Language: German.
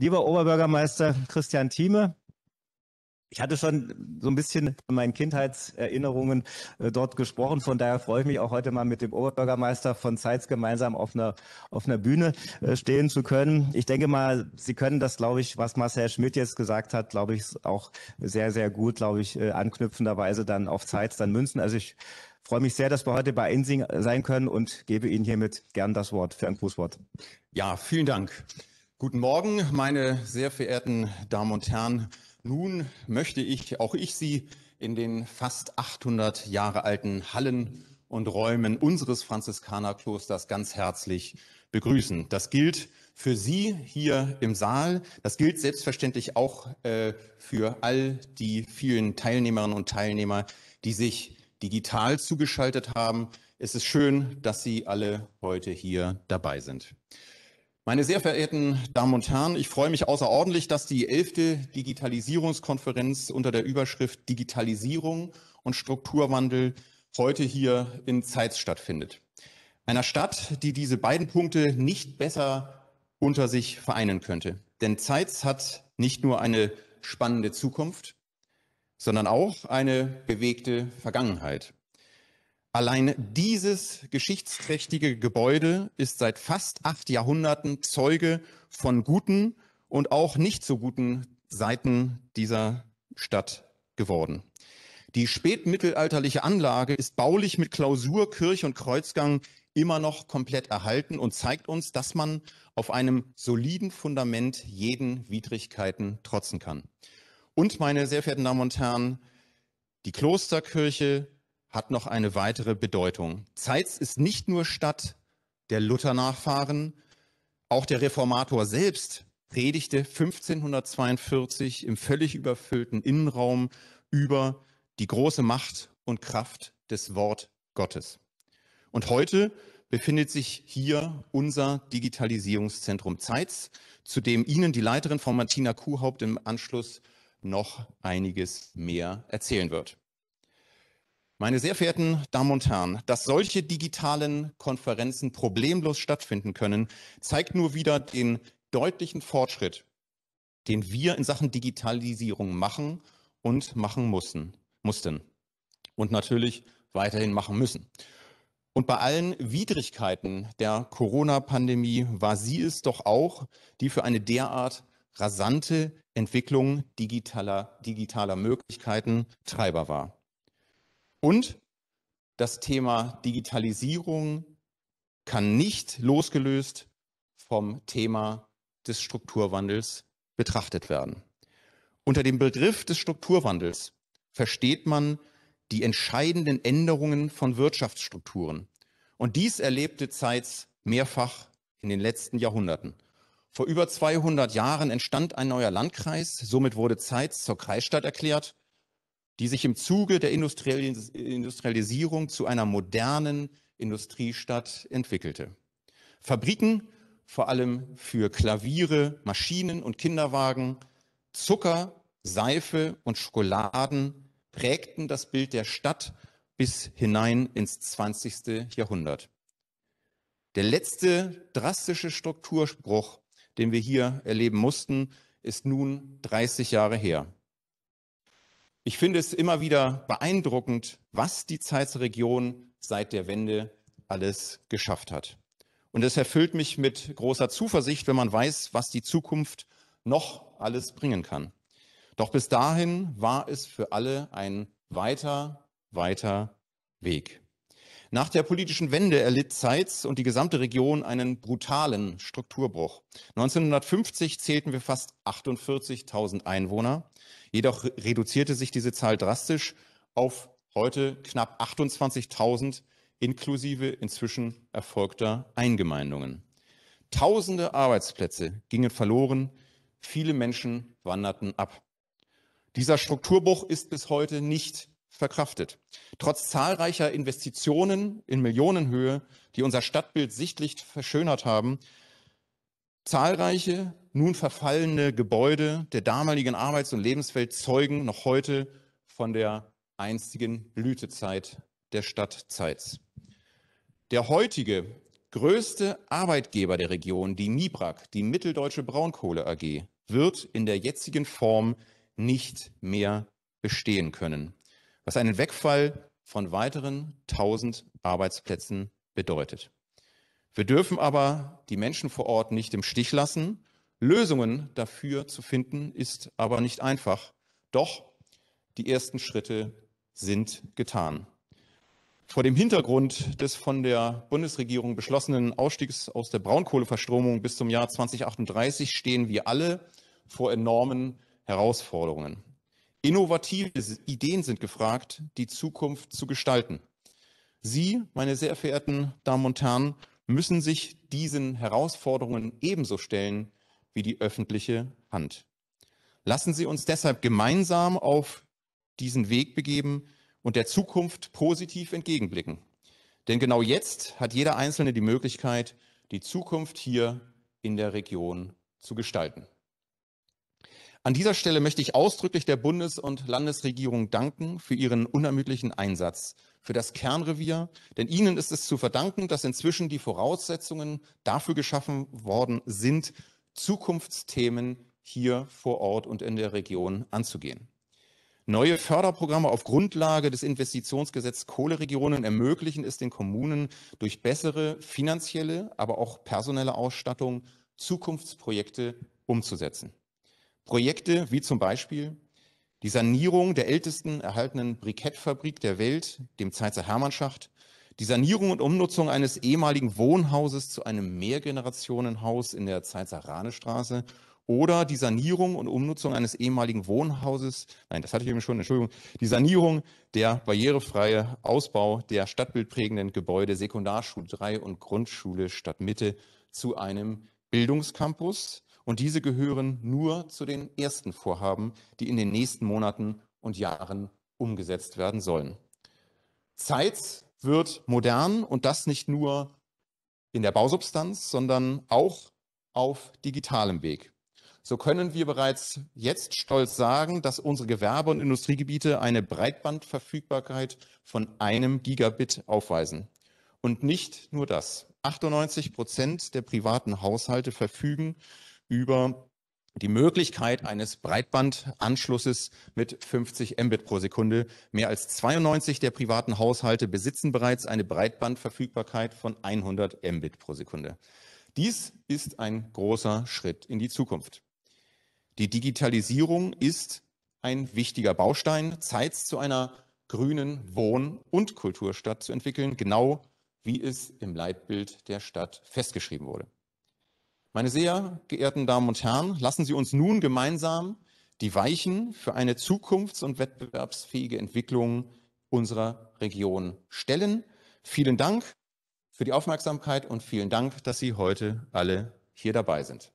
Lieber Oberbürgermeister Christian Thieme, ich hatte schon so ein bisschen von meinen Kindheitserinnerungen äh, dort gesprochen. Von daher freue ich mich auch heute mal mit dem Oberbürgermeister von Zeitz gemeinsam auf einer, auf einer Bühne äh, stehen zu können. Ich denke mal, Sie können das, glaube ich, was Marcel Schmidt jetzt gesagt hat, glaube ich, auch sehr, sehr gut, glaube ich, äh, anknüpfenderweise dann auf Zeitz dann münzen. Also ich freue mich sehr, dass wir heute bei Insing sein können und gebe Ihnen hiermit gern das Wort für ein Grußwort. Ja, vielen Dank. Guten Morgen, meine sehr verehrten Damen und Herren. Nun möchte ich, auch ich Sie, in den fast 800 Jahre alten Hallen und Räumen unseres Franziskanerklosters ganz herzlich begrüßen. Das gilt für Sie hier im Saal. Das gilt selbstverständlich auch äh, für all die vielen Teilnehmerinnen und Teilnehmer, die sich digital zugeschaltet haben. Es ist schön, dass Sie alle heute hier dabei sind. Meine sehr verehrten Damen und Herren, ich freue mich außerordentlich, dass die elfte Digitalisierungskonferenz unter der Überschrift Digitalisierung und Strukturwandel heute hier in Zeitz stattfindet. Einer Stadt, die diese beiden Punkte nicht besser unter sich vereinen könnte. Denn Zeitz hat nicht nur eine spannende Zukunft, sondern auch eine bewegte Vergangenheit. Allein dieses geschichtsträchtige Gebäude ist seit fast acht Jahrhunderten Zeuge von guten und auch nicht so guten Seiten dieser Stadt geworden. Die spätmittelalterliche Anlage ist baulich mit Klausur, Kirche und Kreuzgang immer noch komplett erhalten und zeigt uns, dass man auf einem soliden Fundament jeden Widrigkeiten trotzen kann. Und meine sehr verehrten Damen und Herren, die Klosterkirche hat noch eine weitere Bedeutung. Zeitz ist nicht nur Stadt der Luther-Nachfahren, auch der Reformator selbst predigte 1542 im völlig überfüllten Innenraum über die große Macht und Kraft des Wort Gottes. Und heute befindet sich hier unser Digitalisierungszentrum Zeitz, zu dem Ihnen die Leiterin von Martina Kuhhaupt im Anschluss noch einiges mehr erzählen wird. Meine sehr verehrten Damen und Herren, dass solche digitalen Konferenzen problemlos stattfinden können, zeigt nur wieder den deutlichen Fortschritt, den wir in Sachen Digitalisierung machen und machen mussten, mussten und natürlich weiterhin machen müssen. Und bei allen Widrigkeiten der Corona-Pandemie war sie es doch auch, die für eine derart rasante Entwicklung digitaler, digitaler Möglichkeiten Treiber war. Und das Thema Digitalisierung kann nicht losgelöst vom Thema des Strukturwandels betrachtet werden. Unter dem Begriff des Strukturwandels versteht man die entscheidenden Änderungen von Wirtschaftsstrukturen. Und dies erlebte Zeitz mehrfach in den letzten Jahrhunderten. Vor über 200 Jahren entstand ein neuer Landkreis, somit wurde Zeitz zur Kreisstadt erklärt die sich im Zuge der Industrialisierung zu einer modernen Industriestadt entwickelte. Fabriken, vor allem für Klaviere, Maschinen und Kinderwagen, Zucker, Seife und Schokoladen prägten das Bild der Stadt bis hinein ins 20. Jahrhundert. Der letzte drastische Strukturspruch, den wir hier erleben mussten, ist nun 30 Jahre her. Ich finde es immer wieder beeindruckend, was die Zeitsregion seit der Wende alles geschafft hat. Und es erfüllt mich mit großer Zuversicht, wenn man weiß, was die Zukunft noch alles bringen kann. Doch bis dahin war es für alle ein weiter, weiter Weg. Nach der politischen Wende erlitt Zeitz und die gesamte Region einen brutalen Strukturbruch. 1950 zählten wir fast 48.000 Einwohner. Jedoch reduzierte sich diese Zahl drastisch auf heute knapp 28.000 inklusive inzwischen erfolgter Eingemeindungen. Tausende Arbeitsplätze gingen verloren, viele Menschen wanderten ab. Dieser Strukturbruch ist bis heute nicht verkraftet. Trotz zahlreicher Investitionen in Millionenhöhe, die unser Stadtbild sichtlich verschönert haben, Zahlreiche nun verfallene Gebäude der damaligen Arbeits- und Lebenswelt zeugen noch heute von der einstigen Blütezeit der Stadt Zeitz. Der heutige größte Arbeitgeber der Region, die MIBRAG, die Mitteldeutsche Braunkohle AG, wird in der jetzigen Form nicht mehr bestehen können, was einen Wegfall von weiteren 1000 Arbeitsplätzen bedeutet. Wir dürfen aber die Menschen vor Ort nicht im Stich lassen. Lösungen dafür zu finden ist aber nicht einfach. Doch die ersten Schritte sind getan. Vor dem Hintergrund des von der Bundesregierung beschlossenen Ausstiegs aus der Braunkohleverstromung bis zum Jahr 2038 stehen wir alle vor enormen Herausforderungen. Innovative Ideen sind gefragt, die Zukunft zu gestalten. Sie, meine sehr verehrten Damen und Herren, müssen sich diesen Herausforderungen ebenso stellen wie die öffentliche Hand. Lassen Sie uns deshalb gemeinsam auf diesen Weg begeben und der Zukunft positiv entgegenblicken. Denn genau jetzt hat jeder Einzelne die Möglichkeit, die Zukunft hier in der Region zu gestalten. An dieser Stelle möchte ich ausdrücklich der Bundes- und Landesregierung danken für ihren unermüdlichen Einsatz, für das Kernrevier, denn ihnen ist es zu verdanken, dass inzwischen die Voraussetzungen dafür geschaffen worden sind, Zukunftsthemen hier vor Ort und in der Region anzugehen. Neue Förderprogramme auf Grundlage des Investitionsgesetzes Kohleregionen ermöglichen es den Kommunen durch bessere finanzielle, aber auch personelle Ausstattung Zukunftsprojekte umzusetzen. Projekte wie zum Beispiel die Sanierung der ältesten erhaltenen Brikettfabrik der Welt, dem Zeitzer Hermannschaft, die Sanierung und Umnutzung eines ehemaligen Wohnhauses zu einem Mehrgenerationenhaus in der Zeitzer Rahnestraße oder die Sanierung und Umnutzung eines ehemaligen Wohnhauses, nein, das hatte ich eben schon, Entschuldigung, die Sanierung der barrierefreie Ausbau der stadtbildprägenden Gebäude Sekundarschule 3 und Grundschule Stadtmitte zu einem Bildungscampus, und diese gehören nur zu den ersten Vorhaben, die in den nächsten Monaten und Jahren umgesetzt werden sollen. Zeit wird modern und das nicht nur in der Bausubstanz, sondern auch auf digitalem Weg. So können wir bereits jetzt stolz sagen, dass unsere Gewerbe- und Industriegebiete eine Breitbandverfügbarkeit von einem Gigabit aufweisen. Und nicht nur das. 98 Prozent der privaten Haushalte verfügen über die Möglichkeit eines Breitbandanschlusses mit 50 Mbit pro Sekunde. Mehr als 92 der privaten Haushalte besitzen bereits eine Breitbandverfügbarkeit von 100 Mbit pro Sekunde. Dies ist ein großer Schritt in die Zukunft. Die Digitalisierung ist ein wichtiger Baustein, Zeitz zu einer grünen Wohn- und Kulturstadt zu entwickeln, genau wie es im Leitbild der Stadt festgeschrieben wurde. Meine sehr geehrten Damen und Herren, lassen Sie uns nun gemeinsam die Weichen für eine zukunfts- und wettbewerbsfähige Entwicklung unserer Region stellen. Vielen Dank für die Aufmerksamkeit und vielen Dank, dass Sie heute alle hier dabei sind.